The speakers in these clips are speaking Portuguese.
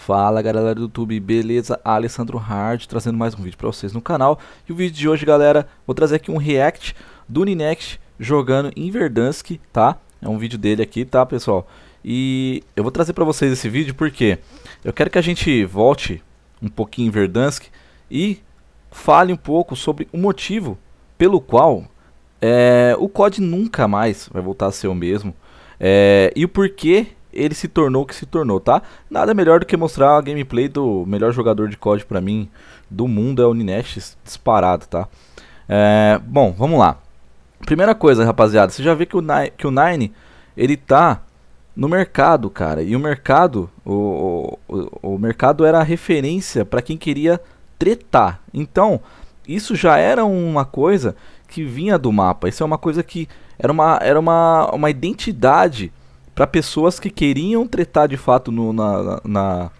Fala galera do YouTube, beleza? Alessandro Hard trazendo mais um vídeo para vocês no canal. E o vídeo de hoje, galera, vou trazer aqui um react do Ninex jogando em Verdansk, tá? É um vídeo dele aqui, tá, pessoal? E eu vou trazer para vocês esse vídeo porque eu quero que a gente volte um pouquinho em Verdansk e fale um pouco sobre o motivo pelo qual é, o COD nunca mais vai voltar a ser o mesmo é, e o porquê ele se tornou o que se tornou, tá? Nada melhor do que mostrar a gameplay do melhor jogador de COD para mim do mundo, é o Ninesh, disparado, tá? É, bom, vamos lá. Primeira coisa, rapaziada, você já vê que o, Nine, que o Nine, ele tá no mercado, cara. E o mercado, o, o, o mercado era a referência para quem queria tretar. Então, isso já era uma coisa que vinha do mapa. Isso é uma coisa que era uma, era uma, uma identidade para pessoas que queriam tretar de fato no, na, na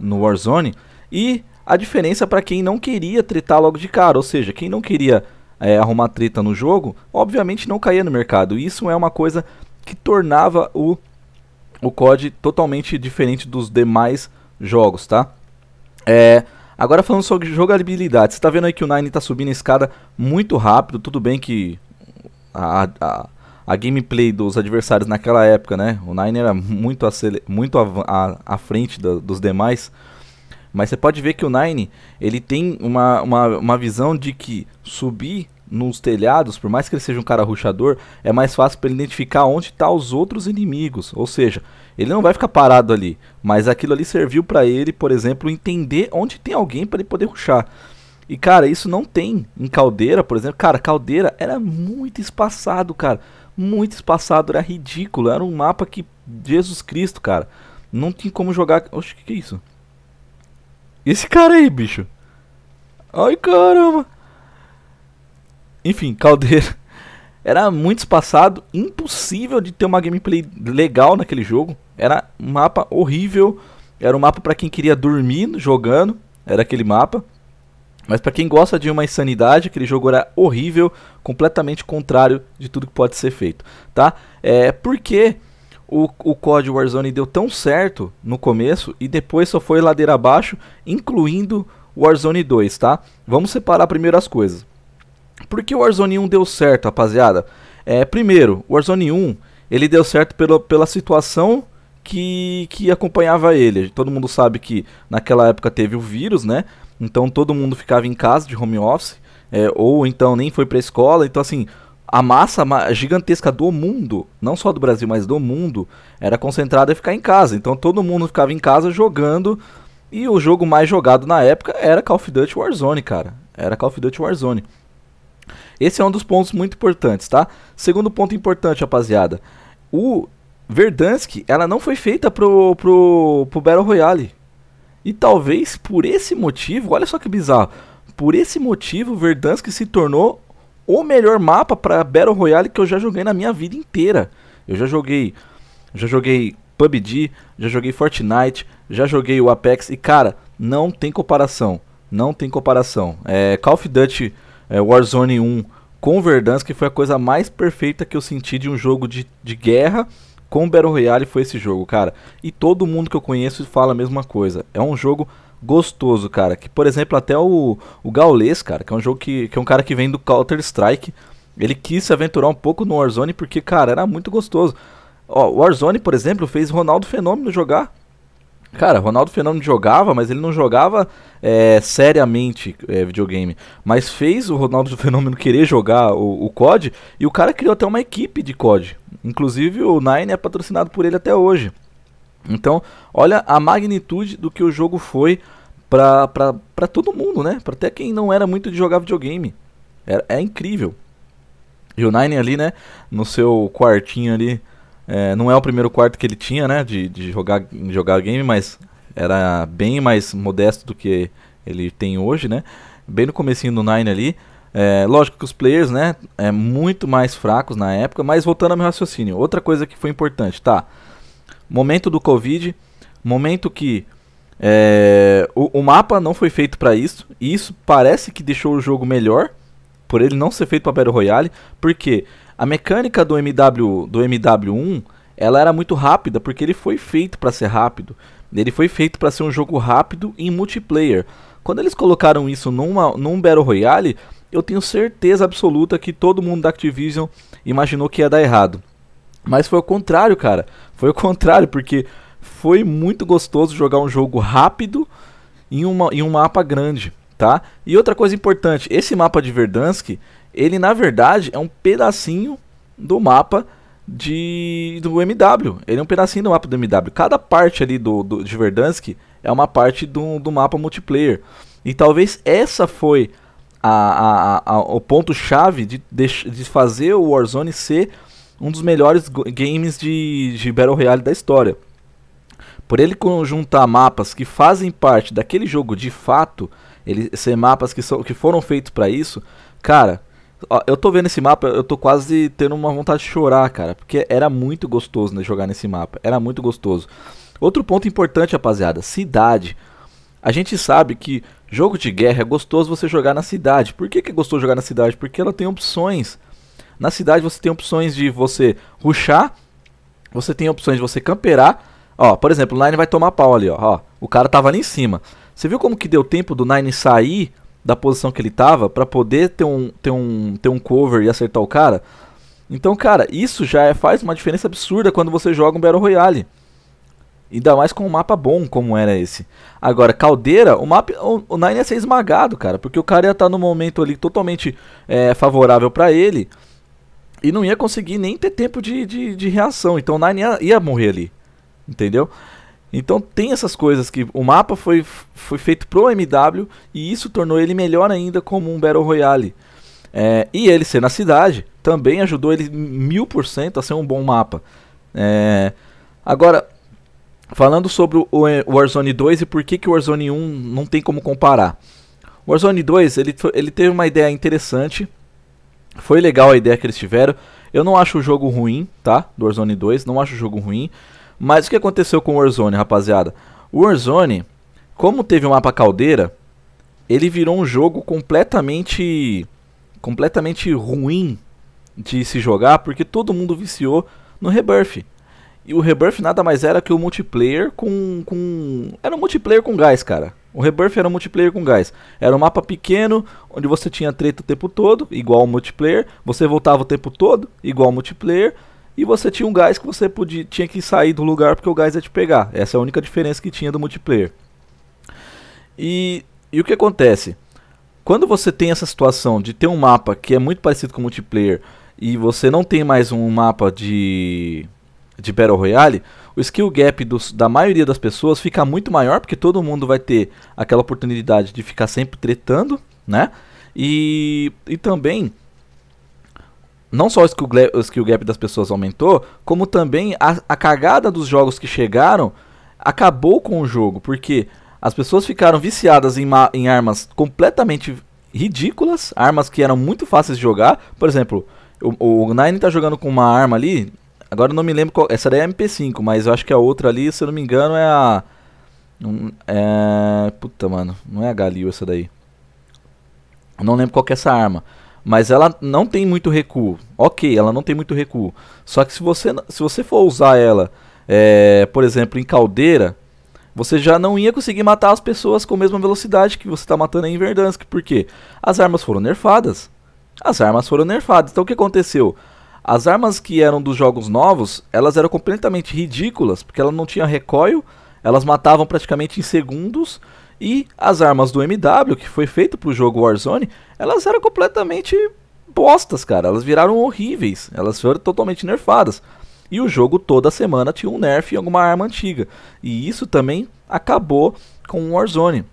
no Warzone e a diferença para quem não queria tretar logo de cara, ou seja, quem não queria é, arrumar treta no jogo, obviamente não caía no mercado. isso é uma coisa que tornava o, o COD totalmente diferente dos demais jogos, tá? É, agora falando sobre jogabilidade, você está vendo aí que o Nine está subindo a escada muito rápido, tudo bem que a, a a gameplay dos adversários naquela época, né? O Nine era muito, muito à frente dos demais. Mas você pode ver que o Nine ele tem uma, uma, uma visão de que subir nos telhados, por mais que ele seja um cara ruxador, é mais fácil para ele identificar onde estão tá os outros inimigos. Ou seja, ele não vai ficar parado ali, mas aquilo ali serviu para ele, por exemplo, entender onde tem alguém para ele poder ruxar. E cara, isso não tem em caldeira, por exemplo. Cara, caldeira era muito espaçado, cara muito espaçado, era ridículo. Era um mapa que. Jesus Cristo, cara. Não tinha como jogar. Oxe, que que é isso? Esse cara aí, bicho. Ai, caramba. Enfim, caldeira. Era muito espaçado, impossível de ter uma gameplay legal naquele jogo. Era um mapa horrível. Era um mapa para quem queria dormir jogando. Era aquele mapa. Mas para quem gosta de uma insanidade, aquele jogo era horrível, completamente contrário de tudo que pode ser feito, tá? É, porque o, o COD Warzone deu tão certo no começo e depois só foi ladeira abaixo, incluindo Warzone 2, tá? Vamos separar primeiro as coisas. Por que o Warzone 1 deu certo, rapaziada? É, primeiro, o Warzone 1, ele deu certo pelo, pela situação que, que acompanhava ele. Todo mundo sabe que naquela época teve o vírus, né? então todo mundo ficava em casa de home office, é, ou então nem foi para escola. Então, assim, a massa gigantesca do mundo, não só do Brasil, mas do mundo, era concentrada em ficar em casa. Então todo mundo ficava em casa jogando. E o jogo mais jogado na época era Call of Duty Warzone, cara. Era Call of Duty Warzone. Esse é um dos pontos muito importantes, tá? Segundo ponto importante, rapaziada. O Verdansk, ela não foi feita pro, pro, pro Battle Royale. E talvez por esse motivo, olha só que bizarro, por esse motivo Verdansk se tornou o melhor mapa para Battle Royale que eu já joguei na minha vida inteira. Eu já joguei, já joguei PUBG, já joguei Fortnite, já joguei o Apex e cara, não tem comparação, não tem comparação. É, Call of Duty é, Warzone 1 com Verdansk foi a coisa mais perfeita que eu senti de um jogo de, de guerra quão Battle Royale foi esse jogo, cara. E todo mundo que eu conheço fala a mesma coisa. É um jogo gostoso, cara. Que, por exemplo, até o, o Gaules, cara, que é um jogo que, que é um cara que vem do Counter-Strike. Ele quis se aventurar um pouco no Warzone porque, cara, era muito gostoso. Ó, o Warzone, por exemplo, fez Ronaldo Fenômeno jogar. Cara, Ronaldo Fenômeno jogava, mas ele não jogava é, seriamente é, videogame. Mas fez o Ronaldo Fenômeno querer jogar o, o COD e o cara criou até uma equipe de COD. Inclusive o Nine é patrocinado por ele até hoje. Então, olha a magnitude do que o jogo foi para todo mundo, né? Para até quem não era muito de jogar videogame. É, é incrível. E o Nine ali, né? No seu quartinho ali, é, não é o primeiro quarto que ele tinha, né? De, de jogar, jogar game, mas era bem mais modesto do que ele tem hoje, né? Bem no comecinho do Nine ali. É, lógico que os players, né? É muito mais fracos na época, mas voltando ao meu raciocínio, outra coisa que foi importante, tá? Momento do Covid, momento que é, o, o, mapa não foi feito para isso, e isso parece que deixou o jogo melhor, por ele não ser feito para Battle Royale, porque quê? A mecânica do MW do MW1, ela era muito rápida porque ele foi feito para ser rápido. Ele foi feito para ser um jogo rápido em multiplayer. Quando eles colocaram isso numa, num Battle Royale, eu tenho certeza absoluta que todo mundo da Activision imaginou que ia dar errado. Mas foi o contrário, cara. Foi o contrário, porque foi muito gostoso jogar um jogo rápido em, uma, em um mapa grande, tá? E outra coisa importante, esse mapa de Verdansk, ele na verdade é um pedacinho do mapa de do MW. Ele é um pedacinho do mapa do MW. Cada parte ali do, do de Verdansk é uma parte do, do mapa multiplayer. E talvez essa foi a, a, a, o ponto chave de, de, de, fazer o Warzone ser um dos melhores games de, de Battle Royale da história. Por ele conjuntar mapas que fazem parte daquele jogo de fato, ele ser mapas que, são, que foram feitos para isso, cara, Ó, eu tô vendo esse mapa, eu tô quase tendo uma vontade de chorar, cara. Porque era muito gostoso né, jogar nesse mapa. Era muito gostoso. Outro ponto importante, rapaziada. Cidade. A gente sabe que jogo de guerra é gostoso você jogar na cidade. Por que, que é gostoso jogar na cidade? Porque ela tem opções. Na cidade você tem opções de você ruxar, você tem opções de você camperar. Ó, por exemplo, o Nine vai tomar pau ali, ó. ó. O cara tava ali em cima. Você viu como que deu tempo do Nine sair da posição que ele tava para poder ter um, ter, um, ter um cover e acertar o cara. Então, cara, isso já é, faz uma diferença absurda quando você joga um Battle Royale. Ainda mais com um mapa bom como era esse. Agora, Caldeira, o mapa. O, o Nine ia é ser esmagado, cara. Porque o cara ia estar tá momento ali totalmente é, favorável para ele. E não ia conseguir nem ter tempo de, de, de reação. Então o Nine ia, ia morrer ali. Entendeu? Então tem essas coisas que o mapa foi, foi feito pro MW e isso tornou ele melhor ainda como um Battle Royale. É, e ele ser na cidade também ajudou ele mil por cento a ser um bom mapa. É, agora, falando sobre o Warzone 2 e por que, que o Warzone 1 não tem como comparar. O Warzone 2 ele, ele teve uma ideia interessante. Foi legal a ideia que eles tiveram. Eu não acho o jogo ruim, tá? Do Warzone 2, não acho o jogo ruim. Mas o que aconteceu com o Warzone, rapaziada? O Warzone, como teve o um mapa caldeira, ele virou um jogo completamente completamente ruim de se jogar, porque todo mundo viciou no Rebirth. E o Rebirth nada mais era que o multiplayer com, com... Era um multiplayer com gás, cara. O Rebirth era um multiplayer com gás. Era um mapa pequeno, onde você tinha treta o tempo todo, igual o multiplayer. Você voltava o tempo todo, igual o multiplayer. E você tinha um gás que você podia, tinha que sair do lugar porque o gás ia te pegar. Essa é a única diferença que tinha do multiplayer. E, e o que acontece? Quando você tem essa situação de ter um mapa que é muito parecido com o multiplayer e você não tem mais um mapa de, de Battle Royale, o skill gap dos, da maioria das pessoas fica muito maior, porque todo mundo vai ter aquela oportunidade de ficar sempre tretando, né? E, e também não só o skill, o skill gap das pessoas aumentou, como também a, a cagada dos jogos que chegaram acabou com o jogo, porque as pessoas ficaram viciadas em, em armas completamente ridículas, armas que eram muito fáceis de jogar. Por exemplo, o, o Nine tá jogando com uma arma ali, agora eu não me lembro qual. Essa daí é a MP5, mas eu acho que a é outra ali, se eu não me engano, é a. É. Puta, mano, não é a Galil essa daí. Eu não lembro qual que é essa arma mas ela não tem muito recuo. Ok, ela não tem muito recuo. Só que se você, se você for usar ela, é, por exemplo, em caldeira, você já não ia conseguir matar as pessoas com a mesma velocidade que você está matando em Verdansk. Por quê? As armas foram nerfadas. As armas foram nerfadas. Então o que aconteceu? As armas que eram dos jogos novos, elas eram completamente ridículas, porque elas não tinham recoil, elas matavam praticamente em segundos e as armas do MW, que foi feito pro jogo Warzone, elas eram completamente bostas, cara. Elas viraram horríveis. Elas foram totalmente nerfadas. E o jogo toda semana tinha um nerf em alguma arma antiga. E isso também acabou com o Warzone.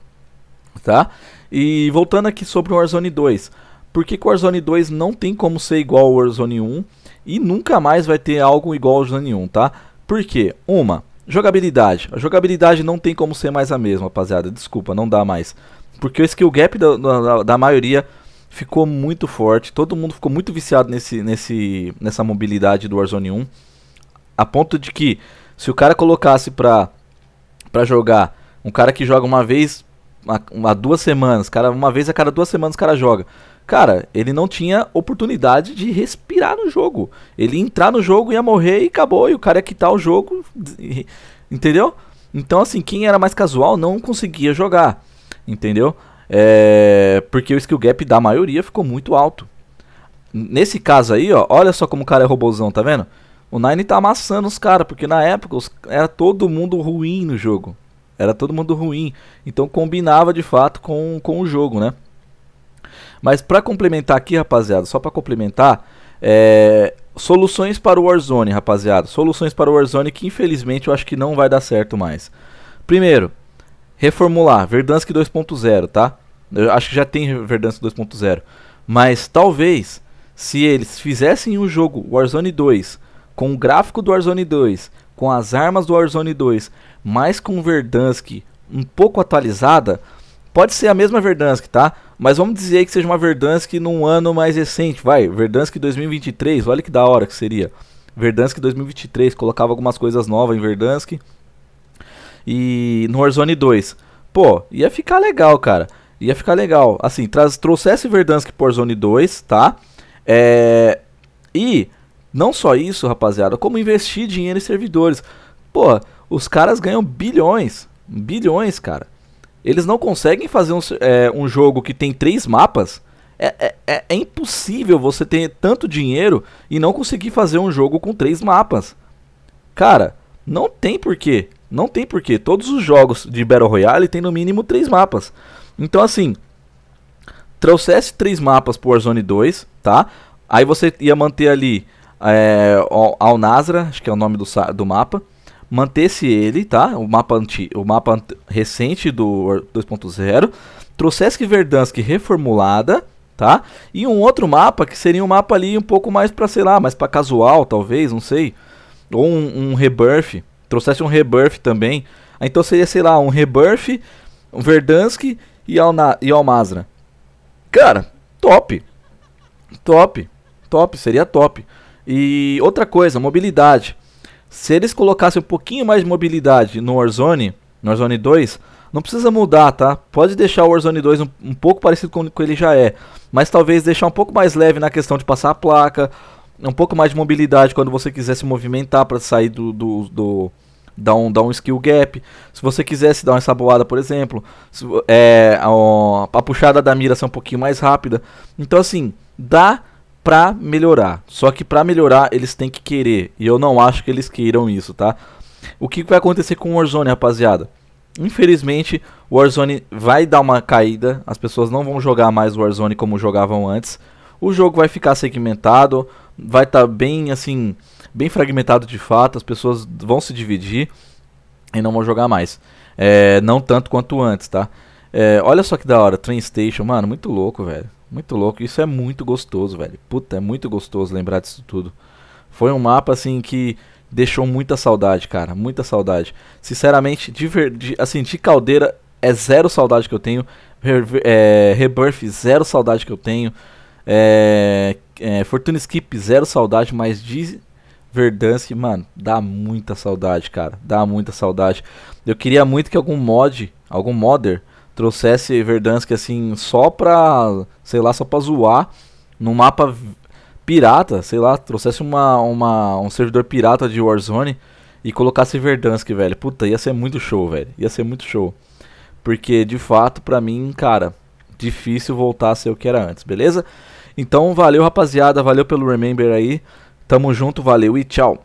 Tá? E voltando aqui sobre o Warzone 2. Por que, que o Warzone 2 não tem como ser igual ao Warzone 1? E nunca mais vai ter algo igual ao Warzone 1, tá? Por quê? Uma, Jogabilidade. A jogabilidade não tem como ser mais a mesma, rapaziada. Desculpa, não dá mais. Porque o skill gap da, da, da maioria ficou muito forte. Todo mundo ficou muito viciado nesse, nesse, nessa mobilidade do Warzone 1. A ponto de que, se o cara colocasse pra, pra jogar, um cara que joga uma vez a, uma, duas semanas, cara, uma vez a cada duas semanas o cara joga cara, ele não tinha oportunidade de respirar no jogo. Ele entrar no jogo, ia morrer e acabou. E o cara ia quitar o jogo, entendeu? Então, assim, quem era mais casual não conseguia jogar, entendeu? É, porque o skill gap da maioria ficou muito alto. Nesse caso aí, ó, olha só como o cara é robôzão, tá vendo? O Nine tá amassando os caras, porque na época os, era todo mundo ruim no jogo. Era todo mundo ruim. Então combinava de fato com, com o jogo, né? Mas para complementar aqui, rapaziada, só para complementar, é, soluções para o Warzone, rapaziada. Soluções para o Warzone que infelizmente eu acho que não vai dar certo mais. Primeiro, reformular Verdansk 2.0, tá? Eu acho que já tem Verdansk 2.0, mas talvez se eles fizessem o um jogo Warzone 2 com o gráfico do Warzone 2, com as armas do Warzone 2, mas com Verdansk um pouco atualizada, Pode ser a mesma Verdansk, tá? Mas vamos dizer que seja uma Verdansk num ano mais recente, vai. Verdansk 2023, olha que da hora que seria. Verdansk 2023, colocava algumas coisas novas em Verdansk. E no Warzone 2. Pô, ia ficar legal, cara. Ia ficar legal. Assim, traz, trouxesse Verdansk pro Warzone 2, tá? É... E não só isso, rapaziada, como investir dinheiro em servidores. Pô, os caras ganham bilhões. Bilhões, cara. Eles não conseguem fazer um, é, um jogo que tem três mapas. É, é, é, é, impossível você ter tanto dinheiro e não conseguir fazer um jogo com três mapas. Cara, não tem porquê. Não tem porquê. Todos os jogos de Battle Royale tem no mínimo três mapas. Então, assim, trouxesse três mapas pro Warzone 2, tá? Aí você ia manter ali é, Al-Nazra, acho que é o nome do, do mapa mantesse ele, tá? O mapa, anti, o mapa recente do 2.0, trouxesse que Verdansk reformulada, tá? E um outro mapa que seria um mapa ali um pouco mais para sei lá, mais para casual, talvez, não sei. Ou um, um rebirth, trouxesse um rebirth também. Ah, então seria, sei lá, um rebirth, um Verdansk e Alna e Almazra. Cara, top. Top. Top, seria top. E outra coisa, mobilidade. Se eles colocassem um pouquinho mais de mobilidade no Warzone, no Warzone 2, não precisa mudar, tá? Pode deixar o Warzone 2 um, um pouco parecido com o que ele já é, mas talvez deixar um pouco mais leve na questão de passar a placa, um pouco mais de mobilidade quando você quiser se movimentar para sair do, do, do dar um, dar um skill gap. Se você quisesse dar uma boada, por exemplo, se, é, a, a, puxada da mira ser um pouquinho mais rápida. Então, assim, dá pra melhorar. Só que pra melhorar eles têm que querer. E eu não acho que eles queiram isso, tá? O que vai acontecer com o Warzone, rapaziada? Infelizmente, o Warzone vai dar uma caída. As pessoas não vão jogar mais o Warzone como jogavam antes. O jogo vai ficar segmentado, vai estar tá bem assim, bem fragmentado de fato. As pessoas vão se dividir e não vão jogar mais. É, não tanto quanto antes, tá? É, olha só que da hora, Train Station, mano, muito louco, velho. Muito louco. Isso é muito gostoso, velho. Puta, é muito gostoso lembrar disso tudo. Foi um mapa, assim, que deixou muita saudade, cara. Muita saudade. Sinceramente, de, ver... assim, de caldeira é zero saudade que eu tenho. é... Rebirth, zero saudade que eu tenho. É, é, Fortuna Skip, zero saudade, mas de Verdansk, mano, dá muita saudade, cara. Dá muita saudade. Eu queria muito que algum mod, algum modder, trouxesse Verdansk assim só pra, sei lá, só pra zoar num mapa pirata, sei lá, trouxesse uma, uma, um servidor pirata de Warzone e colocasse Verdansk, velho. Puta, ia ser muito show, velho. Ia ser muito show. Porque de fato, pra mim, cara, difícil voltar a ser o que era antes, beleza? Então, valeu rapaziada, valeu pelo remember aí. Tamo junto, valeu e tchau.